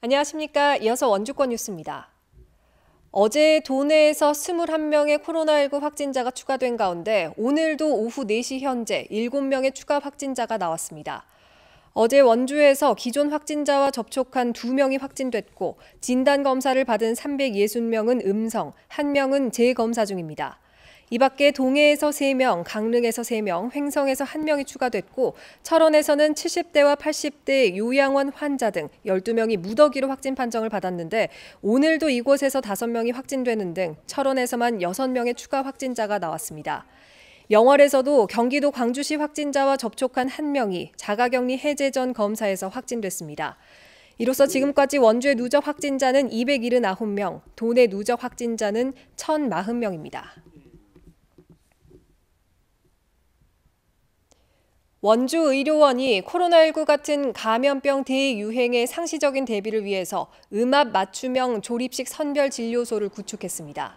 안녕하십니까. 이어서 원주권 뉴스입니다. 어제 도내에서 21명의 코로나19 확진자가 추가된 가운데 오늘도 오후 4시 현재 7명의 추가 확진자가 나왔습니다. 어제 원주에서 기존 확진자와 접촉한 2명이 확진됐고 진단 검사를 받은 360명은 음성, 1명은 재검사 중입니다. 이 밖에 동해에서 3명, 강릉에서 3명, 횡성에서 1명이 추가됐고 철원에서는 70대와 80대 요양원 환자 등 12명이 무더기로 확진 판정을 받았는데 오늘도 이곳에서 5명이 확진되는 등 철원에서만 6명의 추가 확진자가 나왔습니다. 영월에서도 경기도 광주시 확진자와 접촉한 1명이 자가격리 해제 전 검사에서 확진됐습니다. 이로써 지금까지 원주의 누적 확진자는 279명, 도내 누적 확진자는 1,040명입니다. 원주의료원이 코로나19 같은 감염병 대유행의 상시적인 대비를 위해서 음압 맞춤형 조립식 선별 진료소를 구축했습니다.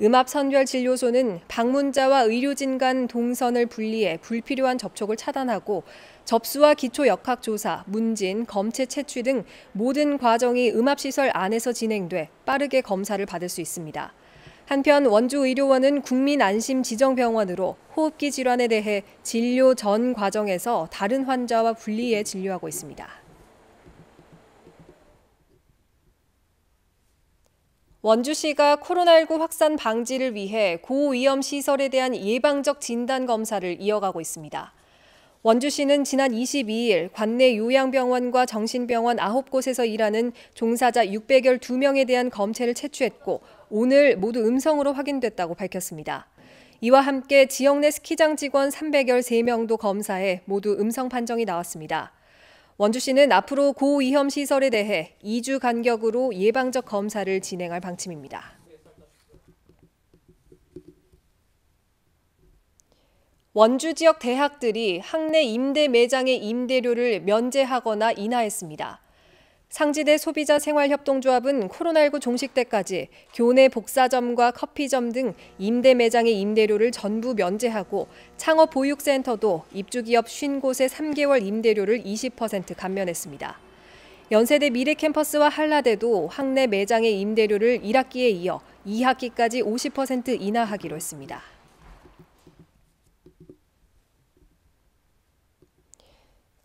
음압 선별 진료소는 방문자와 의료진 간 동선을 분리해 불필요한 접촉을 차단하고 접수와 기초 역학 조사, 문진, 검체 채취 등 모든 과정이 음압 시설 안에서 진행돼 빠르게 검사를 받을 수 있습니다. 한편 원주의료원은 국민안심지정병원으로 호흡기 질환에 대해 진료 전 과정에서 다른 환자와 분리해 진료하고 있습니다. 원주시가 코로나19 확산 방지를 위해 고위험 시설에 대한 예방적 진단 검사를 이어가고 있습니다. 원주시는 지난 22일 관내 요양병원과 정신병원 9곳에서 일하는 종사자 612명에 대한 검체를 채취했고 오늘 모두 음성으로 확인됐다고 밝혔습니다. 이와 함께 지역 내 스키장 직원 313명도 검사해 모두 음성 판정이 나왔습니다. 원주시는 앞으로 고위험 시설에 대해 2주 간격으로 예방적 검사를 진행할 방침입니다. 원주 지역 대학들이 학내 임대 매장의 임대료를 면제하거나 인하했습니다. 상지대 소비자 생활협동조합은 코로나19 종식 때까지 교내 복사점과 커피점 등 임대 매장의 임대료를 전부 면제하고 창업 보육센터도 입주기업 50곳의 3개월 임대료를 20% 감면했습니다. 연세대 미래캠퍼스와 한라대도 학내 매장의 임대료를 1학기에 이어 2학기까지 50% 인하하기로 했습니다.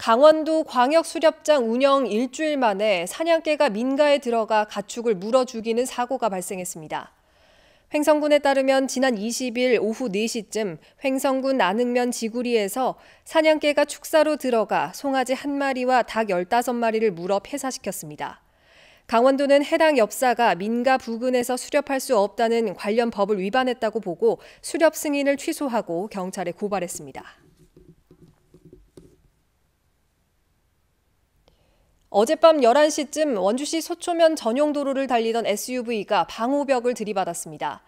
강원도 광역수렵장 운영 일주일 만에 사냥개가 민가에 들어가 가축을 물어 죽이는 사고가 발생했습니다. 횡성군에 따르면 지난 20일 오후 4시쯤 횡성군 안흥면 지구리에서 사냥개가 축사로 들어가 송아지 한마리와닭 15마리를 물어 폐사시켰습니다. 강원도는 해당 엽사가 민가 부근에서 수렵할 수 없다는 관련 법을 위반했다고 보고 수렵 승인을 취소하고 경찰에 고발했습니다. 어젯밤 11시쯤 원주시 소초면 전용 도로를 달리던 SUV가 방호벽을 들이받았습니다.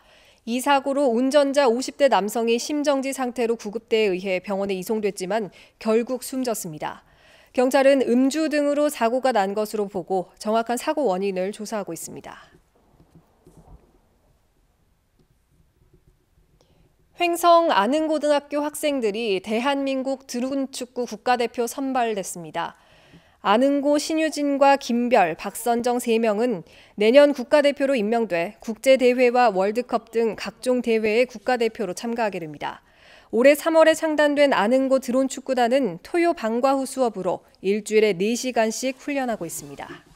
이 사고로 운전자 50대 남성이 심정지 상태로 구급대에 의해 병원에 이송됐지만 결국 숨졌습니다. 경찰은 음주 등으로 사고가 난 것으로 보고 정확한 사고 원인을 조사하고 있습니다. 횡성 아는고등학교 학생들이 대한민국 드론축구 국가대표 선발됐습니다. 안흥고 신유진과 김별, 박선정 3명은 내년 국가대표로 임명돼 국제대회와 월드컵 등 각종 대회에 국가대표로 참가하게 됩니다. 올해 3월에 창단된 안흥고 드론축구단은 토요 방과 후 수업으로 일주일에 4시간씩 훈련하고 있습니다.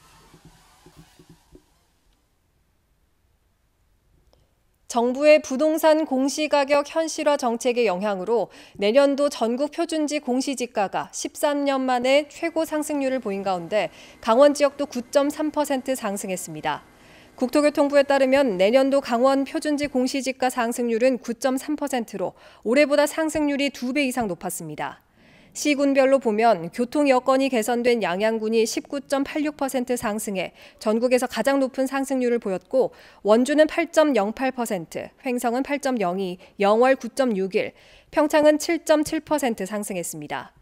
정부의 부동산 공시가격 현실화 정책의 영향으로 내년도 전국 표준지 공시지가가 13년 만에 최고 상승률을 보인 가운데 강원 지역도 9.3% 상승했습니다. 국토교통부에 따르면 내년도 강원 표준지 공시지가 상승률은 9.3%로 올해보다 상승률이 2배 이상 높았습니다. 시군별로 보면 교통 여건이 개선된 양양군이 19.86% 상승해 전국에서 가장 높은 상승률을 보였고 원주는 8.08%, 횡성은 8.02, 영월 9.61, 평창은 7.7% 상승했습니다.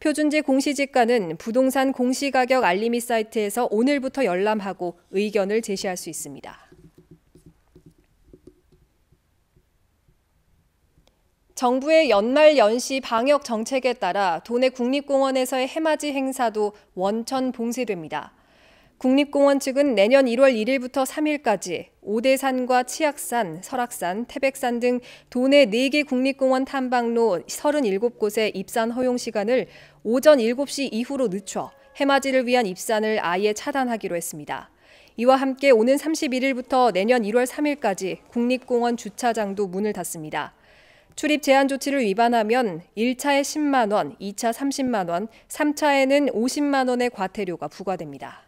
표준지 공시지가는 부동산 공시가격 알림이 사이트에서 오늘부터 열람하고 의견을 제시할 수 있습니다. 정부의 연말 연시 방역 정책에 따라 도내 국립공원에서의 해맞이 행사도 원천 봉쇄됩니다. 국립공원 측은 내년 1월 1일부터 3일까지 오대산과 치악산, 설악산, 태백산 등 도내 4개 국립공원 탐방로 37곳의 입산 허용 시간을 오전 7시 이후로 늦춰 해맞이를 위한 입산을 아예 차단하기로 했습니다. 이와 함께 오는 31일부터 내년 1월 3일까지 국립공원 주차장도 문을 닫습니다. 출입 제한 조치를 위반하면 1차에 10만 원, 2차 30만 원, 3차에는 50만 원의 과태료가 부과됩니다.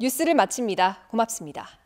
뉴스를 마칩니다. 고맙습니다.